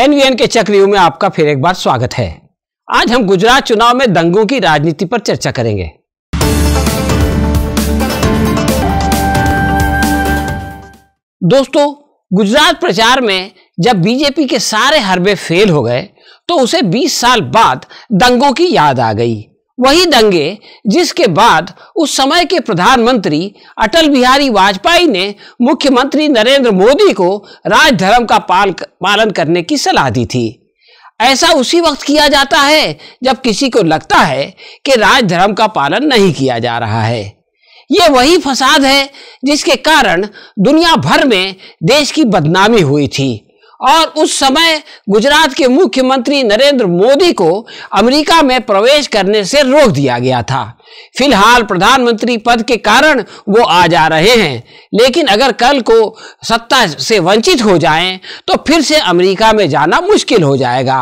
NVN के चक्रव्यूह में आपका फिर एक बार स्वागत है आज हम गुजरात चुनाव में दंगों की राजनीति पर चर्चा करेंगे दोस्तों गुजरात प्रचार में जब बीजेपी के सारे हरबे फेल हो गए तो उसे 20 साल बाद दंगों की याद आ गई वही दंगे जिसके बाद उस समय के प्रधानमंत्री अटल बिहारी वाजपेयी ने मुख्यमंत्री नरेंद्र मोदी को राजधर्म का पाल पालन करने की सलाह दी थी ऐसा उसी वक्त किया जाता है जब किसी को लगता है कि राजधर्म का पालन नहीं किया जा रहा है ये वही फसाद है जिसके कारण दुनिया भर में देश की बदनामी हुई थी और उस समय गुजरात के मुख्यमंत्री नरेंद्र मोदी को अमेरिका में प्रवेश करने से रोक दिया गया था फिलहाल प्रधानमंत्री पद के कारण वो आ जा रहे हैं लेकिन अगर कल को सत्ता से वंचित हो जाएं तो फिर से अमेरिका में जाना मुश्किल हो जाएगा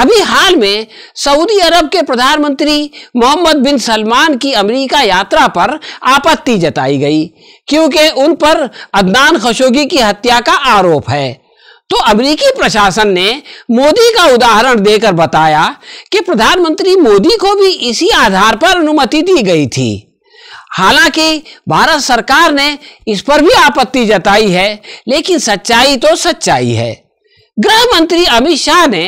अभी हाल में सऊदी अरब के प्रधानमंत्री मोहम्मद बिन सलमान की अमेरिका यात्रा पर आपत्ति जताई गई क्योंकि उन पर अदनान खशोगी की हत्या का आरोप है तो अमेरिकी प्रशासन ने मोदी का उदाहरण देकर बताया कि प्रधानमंत्री मोदी को भी इसी आधार पर अनुमति दी गई थी हालांकि भारत सरकार ने इस पर भी आपत्ति जताई है लेकिन सच्चाई तो सच्चाई है गृह मंत्री अमित शाह ने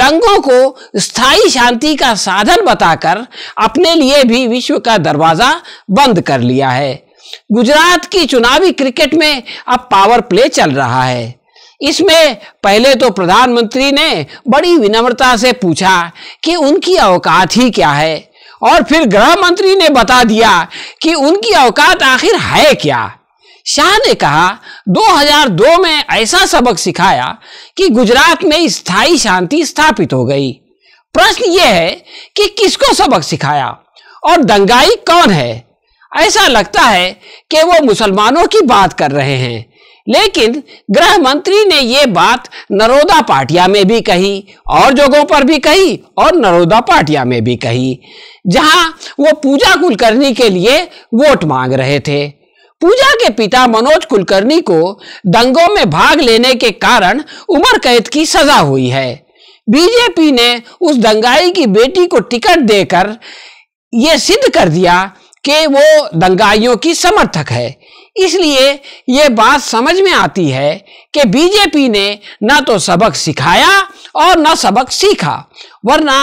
दंगों को स्थायी शांति का साधन बताकर अपने लिए भी विश्व का दरवाजा बंद कर लिया है गुजरात की चुनावी क्रिकेट में अब पावर प्ले चल रहा है इसमें पहले तो प्रधानमंत्री ने बड़ी विनम्रता से पूछा कि उनकी औकात ही क्या है और फिर गृह मंत्री ने बता दिया कि उनकी औकात आखिर है क्या शाह ने कहा 2002 में ऐसा सबक सिखाया कि गुजरात में स्थायी शांति स्थापित हो गई प्रश्न यह है कि किसको सबक सिखाया और दंगाई कौन है ऐसा लगता है कि वो मुसलमानों की बात कर रहे हैं लेकिन गृह मंत्री ने ये बात नरोदा पाटिया में भी कही और जगहों पर भी कही और नरोदा पाटिया में भी कही जहां वो पूजा कुलकर्णी के लिए वोट मांग रहे थे पूजा के पिता मनोज कुलकर्णी को दंगों में भाग लेने के कारण उम्र कैद की सजा हुई है बीजेपी ने उस दंगाई की बेटी को टिकट देकर यह सिद्ध कर दिया कि वो दंगाइयों की समर्थक है इसलिए ये बात समझ में आती है कि बीजेपी ने न तो सबक सिखाया और न सबक सीखा वरना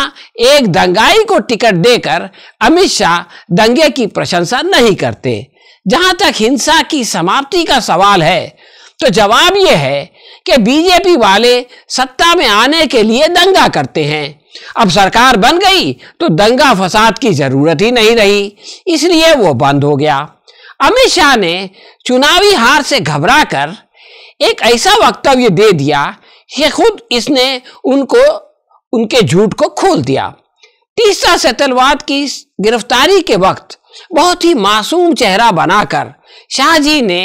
एक दंगाई को टिकट देकर अमित शाह दंगे की प्रशंसा नहीं करते जहां तक हिंसा की समाप्ति का सवाल है तो जवाब ये है कि बीजेपी वाले सत्ता में आने के लिए दंगा करते हैं अब सरकार बन गई तो दंगा फसाद की जरूरत ही नहीं रही इसलिए वो बंद हो गया अमित शाह ने चुनावी हार से घबराकर एक ऐसा वक्तव्य दे दिया कि खुद इसने उनको उनके झूठ को खोल दिया तीसरा सतलवाद की गिरफ्तारी के वक्त बहुत ही मासूम चेहरा बनाकर शाहजी ने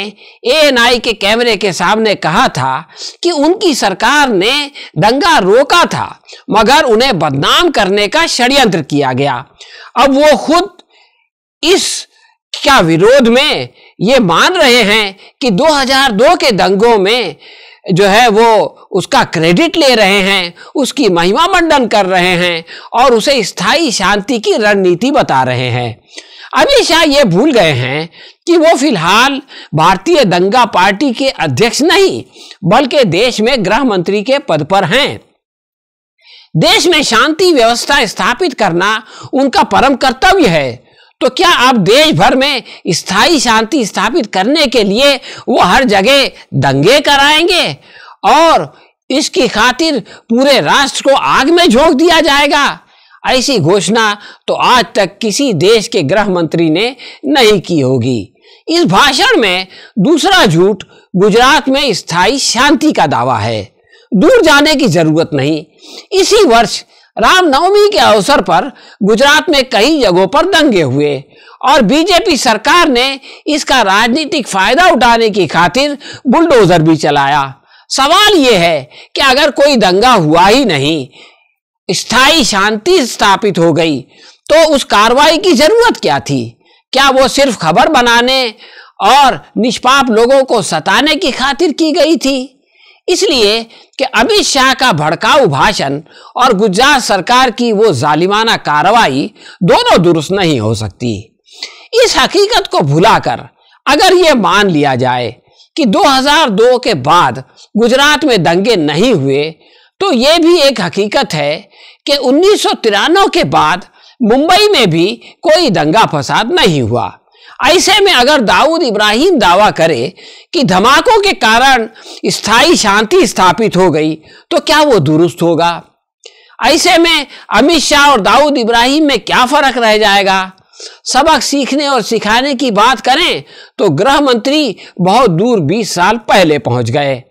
एएनआई के कैमरे के सामने कहा था कि उनकी सरकार ने दंगा रोका था मगर उन्हें बदनाम करने का षड्यंत्र किया गया अब वो खुद इस क्या विरोध में ये मान रहे हैं कि 2002 के दंगों में जो है वो उसका क्रेडिट ले रहे हैं उसकी महिमा मंडन कर रहे हैं और उसे स्थायी शांति की रणनीति बता रहे हैं अमित शाह ये भूल गए हैं कि वो फिलहाल भारतीय दंगा पार्टी के अध्यक्ष नहीं बल्कि देश में गृह मंत्री के पद पर हैं देश में शांति व्यवस्था स्थापित करना उनका परम कर्तव्य है तो क्या आप देश भर में स्थायी शांति स्थापित करने के लिए वो हर जगह दंगे कराएंगे और इसकी खातिर पूरे राष्ट्र को आग में झोंक दिया जाएगा ऐसी घोषणा तो आज तक किसी देश के गृह मंत्री ने नहीं की होगी इस भाषण में दूसरा झूठ गुजरात में स्थायी शांति का दावा है दूर जाने की जरूरत नहीं इसी वर्ष रामनवमी के अवसर पर गुजरात में कई जगहों पर दंगे हुए और बीजेपी सरकार ने इसका राजनीतिक फायदा उठाने की खातिर बुलडोजर भी चलाया सवाल यह है कि अगर कोई दंगा हुआ ही नहीं स्थायी शांति स्थापित हो गई तो उस कार्रवाई की जरूरत क्या थी क्या वो सिर्फ खबर बनाने और निष्पाप लोगों को सताने की खातिर की गई थी इसलिए कि अमित शाह का भड़काऊ भाषण और गुजरात सरकार की वो जालिमाना कार्रवाई दोनों दुरुस्त नहीं हो सकती इस हकीकत को भुलाकर अगर ये मान लिया जाए कि 2002 के बाद गुजरात में दंगे नहीं हुए तो ये भी एक हकीकत है कि उन्नीस के बाद मुंबई में भी कोई दंगा फसाद नहीं हुआ ऐसे में अगर दाऊद इब्राहिम दावा करे कि धमाकों के कारण स्थायी शांति स्थापित हो गई तो क्या वो दुरुस्त होगा ऐसे में अमित शाह और दाऊद इब्राहिम में क्या फर्क रह जाएगा सबक सीखने और सिखाने की बात करें तो गृह मंत्री बहुत दूर 20 साल पहले पहुंच गए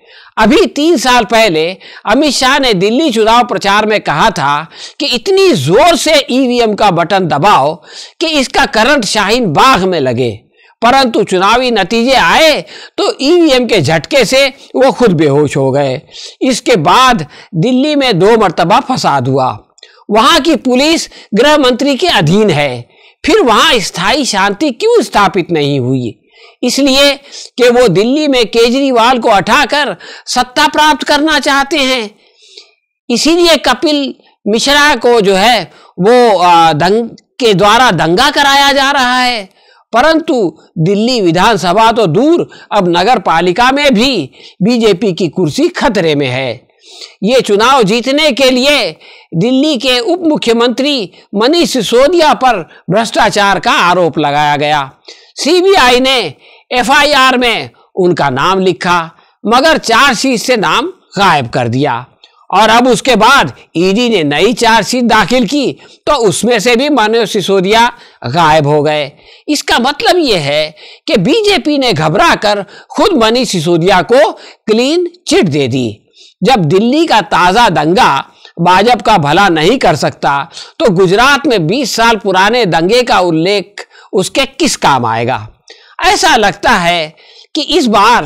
अभी तीन साल पहले अमित शाह ने दिल्ली चुनाव प्रचार में कहा था कि इतनी जोर से ईवीएम का बटन दबाओ कि इसका करंट शाहीन बाग में लगे परंतु चुनावी नतीजे आए तो ईवीएम के झटके से वो खुद बेहोश हो गए इसके बाद दिल्ली में दो मरतबा फसाद हुआ वहां की पुलिस गृह मंत्री के अधीन है फिर वहां स्थायी शांति क्यों स्थापित नहीं हुई इसलिए कि वो दिल्ली में केजरीवाल को हटाकर सत्ता प्राप्त करना चाहते हैं इसीलिए कपिल मिश्रा को जो है वो दंग के द्वारा दंगा कराया जा रहा है परंतु दिल्ली विधानसभा तो दूर अब नगर पालिका में भी बीजेपी की कुर्सी खतरे में है ये चुनाव जीतने के लिए दिल्ली के उप मुख्यमंत्री मनीष सिसोदिया पर भ्रष्टाचार का आरोप लगाया गया सीबीआई ने एफआईआर में उनका नाम लिखा मगर चार्जशीट से नाम गायब कर दिया और अब उसके बाद ईडी ने नई चार्जशीट दाखिल की तो उसमें से भी मनोज सिसोदिया गायब हो गए इसका मतलब यह है कि बीजेपी ने घबरा कर खुद मनीष सिसोदिया को क्लीन चिट दे दी जब दिल्ली का ताज़ा दंगा भाजपा का भला नहीं कर सकता तो गुजरात में 20 साल पुराने दंगे का उल्लेख उसके किस काम आएगा ऐसा लगता है कि इस बार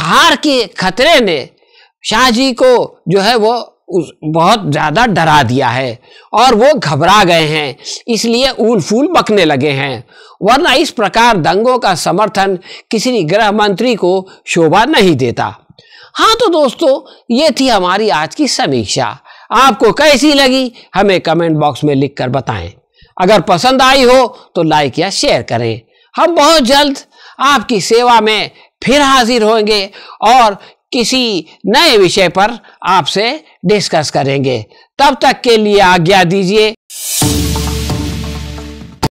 हार के खतरे ने शाहजी को जो है वो बहुत ज़्यादा डरा दिया है और वो घबरा गए हैं इसलिए ऊल फूल बकने लगे हैं वरना इस प्रकार दंगों का समर्थन किसी गृह मंत्री को शोभा नहीं देता हाँ तो दोस्तों ये थी हमारी आज की समीक्षा आपको कैसी लगी हमें कमेंट बॉक्स में लिखकर बताएं अगर पसंद आई हो तो लाइक या शेयर करें हम बहुत जल्द आपकी सेवा में फिर हाजिर होंगे और किसी नए विषय पर आपसे डिस्कस करेंगे तब तक के लिए आज्ञा दीजिए